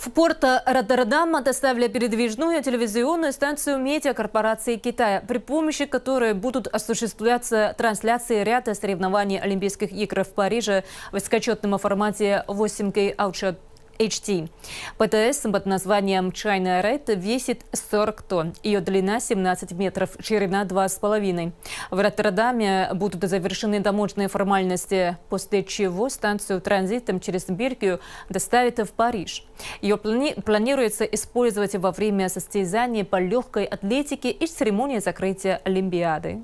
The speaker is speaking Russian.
В порт Роттердама доставили передвижную телевизионную станцию медиакорпорации Китая, при помощи которой будут осуществляться трансляции ряда соревнований Олимпийских игр в Париже в высокочетном формате 8K Outshot HT. ПТС под названием China Red весит 40 тонн. Ее длина 17 метров, ширина 2,5. В Роттердаме будут завершены таможенные формальности, после чего станцию транзитом через Бельгию доставят в Париж. Ее плани планируется использовать во время состязаний по легкой атлетике и церемонии закрытия Олимпиады.